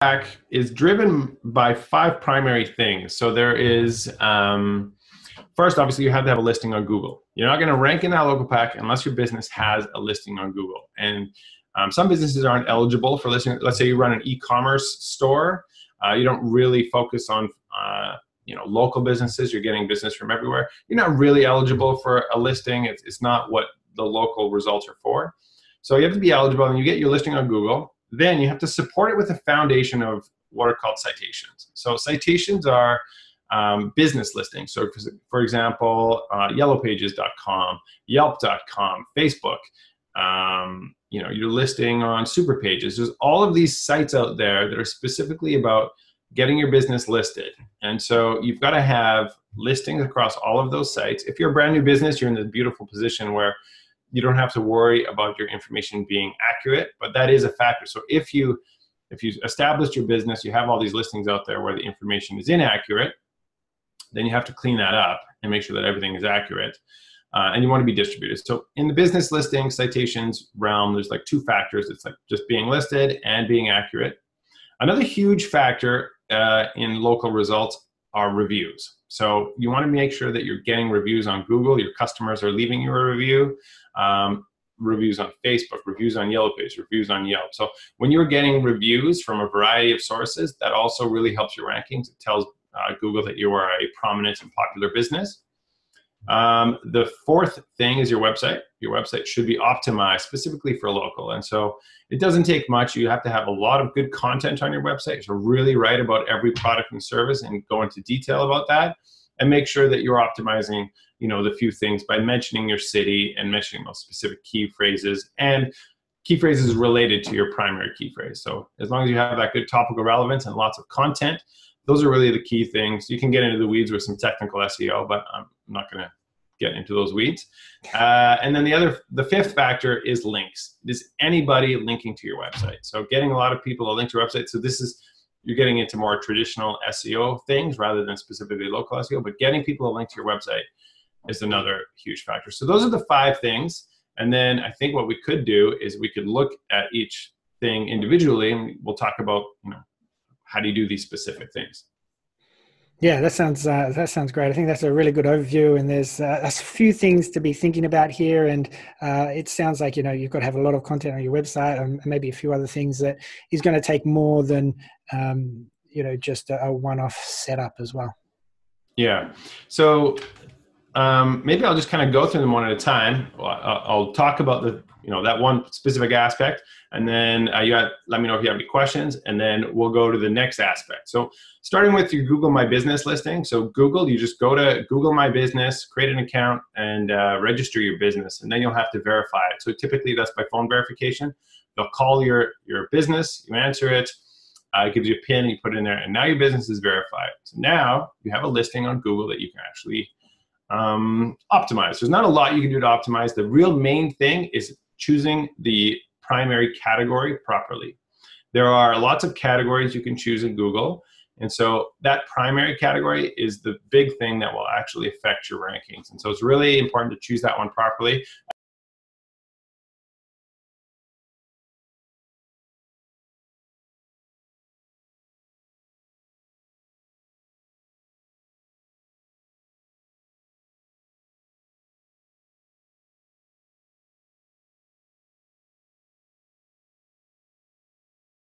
back is driven by five primary things. So there is um, first, obviously, you have to have a listing on Google. You're not going to rank in that local pack unless your business has a listing on Google. And um, some businesses aren't eligible for listing. Let's say you run an e-commerce store. Uh, you don't really focus on uh, you know local businesses. You're getting business from everywhere. You're not really eligible for a listing. It's, it's not what the local results are for. So you have to be eligible, and you get your listing on Google. Then you have to support it with a foundation of what are called citations. So citations are um, business listings. So for example, uh, yellowpages.com, yelp.com, Facebook, um, you know, your listing on super pages. There's all of these sites out there that are specifically about getting your business listed. And so you've got to have listings across all of those sites. If you're a brand new business, you're in the beautiful position where you don't have to worry about your information being accurate, but that is a factor. So if you if you established your business, you have all these listings out there where the information is inaccurate, then you have to clean that up and make sure that everything is accurate. Uh, and you want to be distributed. So in the business listing citations realm, there's like two factors. It's like just being listed and being accurate. Another huge factor uh, in local results are reviews. So you want to make sure that you're getting reviews on Google, your customers are leaving you a review, um, reviews on Facebook, reviews on Yellow Page, reviews on Yelp. So when you're getting reviews from a variety of sources, that also really helps your rankings. It tells uh, Google that you are a prominent and popular business. Um, the fourth thing is your website. Your website should be optimized specifically for local. And so it doesn't take much. You have to have a lot of good content on your website. So really write about every product and service and go into detail about that and make sure that you're optimizing you know the few things by mentioning your city and mentioning those specific key phrases and key phrases related to your primary key phrase. So as long as you have that good topical relevance and lots of content, those are really the key things. You can get into the weeds with some technical SEO, but I'm not going to get into those weeds. Uh, and then the other, the fifth factor is links. Is anybody linking to your website? So getting a lot of people to link to your website. So this is you're getting into more traditional SEO things rather than specifically local SEO. But getting people to link to your website is another huge factor. So those are the five things. And then I think what we could do is we could look at each thing individually, and we'll talk about you know how do you do these specific things. Yeah, that sounds uh, that sounds great. I think that's a really good overview, and there's uh, a few things to be thinking about here. And uh, it sounds like you know you've got to have a lot of content on your website, um, and maybe a few other things that is going to take more than um, you know just a, a one-off setup as well. Yeah. So um, maybe I'll just kind of go through them one at a time. I'll, I'll, talk about the you know that one specific aspect, and then uh, you have, let me know if you have any questions, and then we'll go to the next aspect. So starting with your Google My Business listing. So Google, you just go to Google My Business, create an account, and uh, register your business, and then you'll have to verify it. So typically that's by phone verification. They'll call your your business, you answer it. Uh, it gives you a pin, you put it in there, and now your business is verified. So now you have a listing on Google that you can actually um, optimize. There's not a lot you can do to optimize. The real main thing is choosing the primary category properly. There are lots of categories you can choose in Google. And so that primary category is the big thing that will actually affect your rankings. And so it's really important to choose that one properly.